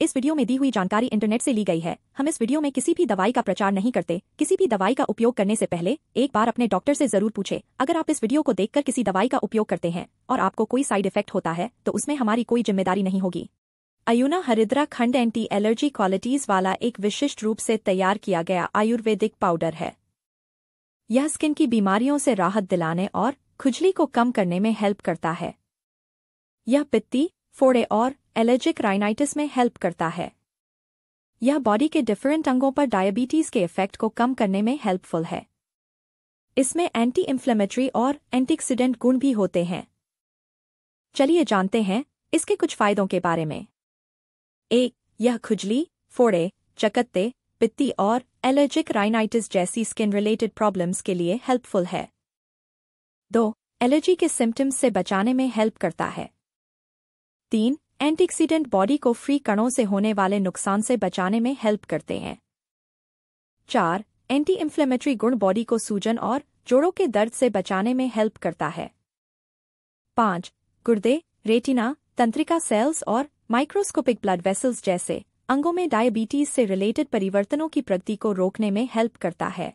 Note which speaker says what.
Speaker 1: इस वीडियो में दी हुई जानकारी इंटरनेट से ली गई है हम इस वीडियो में किसी भी दवाई का प्रचार नहीं करते किसी भी दवाई का उपयोग करने से पहले एक बार अपने डॉक्टर से जरूर पूछे अगर आप इस वीडियो को देखकर किसी दवाई का उपयोग करते हैं और आपको कोई साइड इफेक्ट होता है तो उसमें हमारी कोई जिम्मेदारी नहीं होगी अयुना हरिद्रा खंड एंटी एलर्जी क्वालिटीज वाला एक विशिष्ट रूप से तैयार किया गया आयुर्वेदिक पाउडर है यह स्किन की बीमारियों से राहत दिलाने और खुजली को कम करने में हेल्प करता है यह पित्ती फोड़े और एलर्जिक राइनाइटिस में हेल्प करता है यह बॉडी के डिफरेंट अंगों पर डायबिटीज़ के इफेक्ट को कम करने में हेल्पफुल है इसमें एंटी इन्फ्लेमेटरी और एंटीक्सीडेंट गुण भी होते हैं चलिए जानते हैं इसके कुछ फायदों के बारे में एक यह खुजली फोड़े चकत्ते पित्ती और एलर्जिक राइनाइटिस जैसी स्किन रिलेटेड प्रॉब्लम्स के लिए हेल्पफुल है दो एलर्जी के सिम्टम्स से बचाने में हेल्प करता है तीन एंटीक्सीडेंट बॉडी को फ्री कणों से होने वाले नुकसान से बचाने में हेल्प करते हैं चार एंटी इन्फ्लेमेटरी गुण बॉडी को सूजन और जोड़ों के दर्द से बचाने में हेल्प करता है पांच गुर्दे रेटिना तंत्रिका सेल्स और माइक्रोस्कोपिक ब्लड वेसल्स जैसे अंगों में डायबिटीज से रिलेटेड परिवर्तनों की प्रगति को रोकने में हेल्प करता है